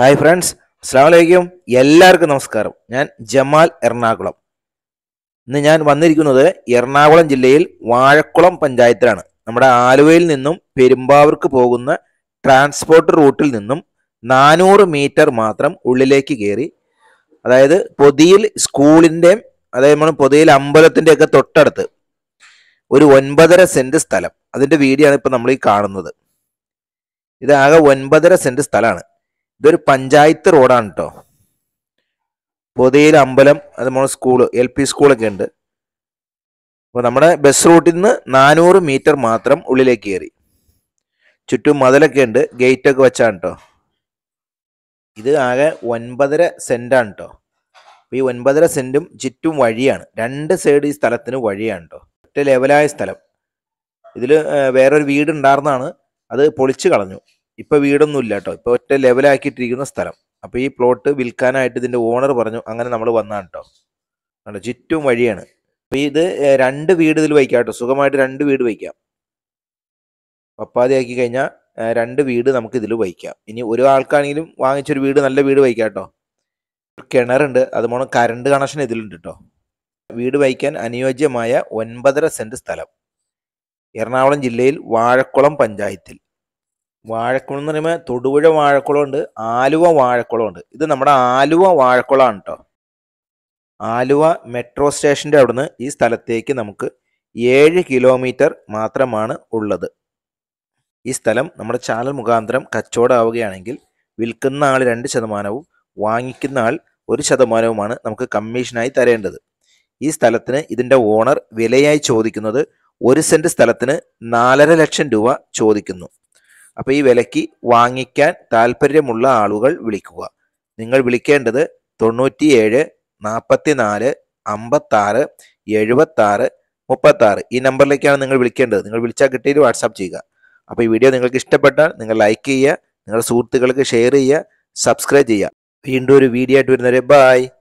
hi friends അസ്സാം വലൈക്കും എല്ലാവർക്കും നമസ്കാരം ഞാൻ ജമാൽ എറണാകുളം ഇന്ന് ഞാൻ വന്നിരിക്കുന്നത് എറണാകുളം ജില്ലയിൽ വാഴക്കുളം പഞ്ചായത്തിലാണ് നമ്മുടെ ആലുവയിൽ നിന്നും പെരുമ്പാവൂർക്ക് പോകുന്ന ട്രാൻസ്പോർട്ട് റൂട്ടിൽ നിന്നും നാനൂറ് മീറ്റർ മാത്രം ഉള്ളിലേക്ക് കയറി അതായത് പൊതിയിൽ സ്കൂളിൻ്റെയും അതായത് നമ്മൾ പൊതിയിൽ അമ്പലത്തിൻ്റെയൊക്കെ തൊട്ടടുത്ത് ഒരു ഒൻപതര സെൻറ് സ്ഥലം അതിൻ്റെ വീഡിയോ ആണ് ഇപ്പോൾ നമ്മൾ ഈ കാണുന്നത് ഇതാകെ ഒൻപതര സെൻറ് സ്ഥലമാണ് ഇതൊരു പഞ്ചായത്ത് റോഡാണ് കേട്ടോ പൊതിയിൽ അമ്പലം അതുപോലെ സ്കൂള് എൽ പി സ്കൂളൊക്കെ ഉണ്ട് അപ്പോൾ നമ്മുടെ ബസ് റൂട്ടിൽ നിന്ന് നാനൂറ് മീറ്റർ മാത്രം ഉള്ളിലേക്ക് കയറി ചുറ്റും മതിലൊക്കെ ഉണ്ട് ഗേറ്റൊക്കെ വെച്ചാണ് കേട്ടോ ഇത് ആകെ ഒൻപതര സെൻറ്റാണ് കേട്ടോ ഈ ഒൻപതര സെൻറ്റും ചുറ്റും വഴിയാണ് രണ്ട് സൈഡ് ഈ സ്ഥലത്തിന് വഴിയാണ് കേട്ടോ ഒറ്റ ലെവലായ സ്ഥലം ഇതിൽ വേറൊരു വീടുണ്ടായിരുന്നാണ് അത് പൊളിച്ചു കളഞ്ഞു ഇപ്പോൾ വീടൊന്നും ഇല്ല കേട്ടോ ഇപ്പൊ ഒറ്റ ലെവലാക്കിയിട്ടിരിക്കുന്ന സ്ഥലം അപ്പോൾ ഈ പ്ലോട്ട് വിൽക്കാനായിട്ട് ഇതിന്റെ ഓണർ പറഞ്ഞു അങ്ങനെ നമ്മൾ വന്നാണ് കേട്ടോ കേട്ടോ ചുറ്റും വഴിയാണ് അപ്പോൾ ഇത് രണ്ട് വീട് ഇതിൽ വയ്ക്കാം കേട്ടോ സുഖമായിട്ട് രണ്ട് വീട് വയ്ക്കാം ആക്കി കഴിഞ്ഞാൽ രണ്ട് വീട് നമുക്ക് ഇതിൽ വയ്ക്കാം ഇനി ഒരു ആൾക്കാണെങ്കിലും വാങ്ങിച്ചൊരു വീട് നല്ല വീട് വയ്ക്കാം കേട്ടോ കിണറുണ്ട് അതുപോലെ കറണ്ട് കണക്ഷൻ ഇതിലുണ്ട് കേട്ടോ വീട് വയ്ക്കാൻ അനുയോജ്യമായ ഒൻപതര സെന്റ് സ്ഥലം എറണാകുളം ജില്ലയിൽ വാഴക്കുളം പഞ്ചായത്തിൽ വാഴക്കുളം എന്ന് പറയുമ്പോൾ തൊടുപുഴ വാഴക്കുളമുണ്ട് ആലുവ വാഴക്കുളമുണ്ട് ഇത് നമ്മുടെ ആലുവ വാഴക്കുളമാണ് കേട്ടോ ആലുവ മെട്രോ സ്റ്റേഷൻ്റെ അവിടുന്ന് ഈ സ്ഥലത്തേക്ക് നമുക്ക് ഏഴ് കിലോമീറ്റർ മാത്രമാണ് ഉള്ളത് ഈ സ്ഥലം നമ്മുടെ ചാനൽ മുഖാന്തരം കച്ചവടമാവുകയാണെങ്കിൽ വിൽക്കുന്ന ആൾ രണ്ട് ശതമാനവും വാങ്ങിക്കുന്ന ആൾ ഒരു ശതമാനവുമാണ് നമുക്ക് കമ്മീഷനായി തരേണ്ടത് ഈ സ്ഥലത്തിന് ഇതിൻ്റെ ഓണർ വിലയായി ചോദിക്കുന്നത് ഒരു സെൻറ്റ് സ്ഥലത്തിന് നാലര ലക്ഷം രൂപ ചോദിക്കുന്നു അപ്പോൾ ഈ വിലയ്ക്ക് വാങ്ങിക്കാൻ താല്പര്യമുള്ള ആളുകൾ വിളിക്കുക നിങ്ങൾ വിളിക്കേണ്ടത് തൊണ്ണൂറ്റിയേഴ് നാൽപ്പത്തിനാല് അമ്പത്താറ് എഴുപത്താറ് മുപ്പത്താറ് ഈ നമ്പറിലേക്കാണ് നിങ്ങൾ വിളിക്കേണ്ടത് നിങ്ങൾ വിളിച്ചാൽ കിട്ടിയിട്ട് വാട്സാപ്പ് ചെയ്യുക അപ്പോൾ ഈ വീഡിയോ നിങ്ങൾക്ക് ഇഷ്ടപ്പെട്ടാൽ നിങ്ങൾ ലൈക്ക് ചെയ്യുക നിങ്ങളുടെ സുഹൃത്തുക്കൾക്ക് ഷെയർ ചെയ്യുക സബ്സ്ക്രൈബ് ചെയ്യുക വീണ്ടും ഒരു വീഡിയോ ആയിട്ട് വരുന്നവരെ ബായ്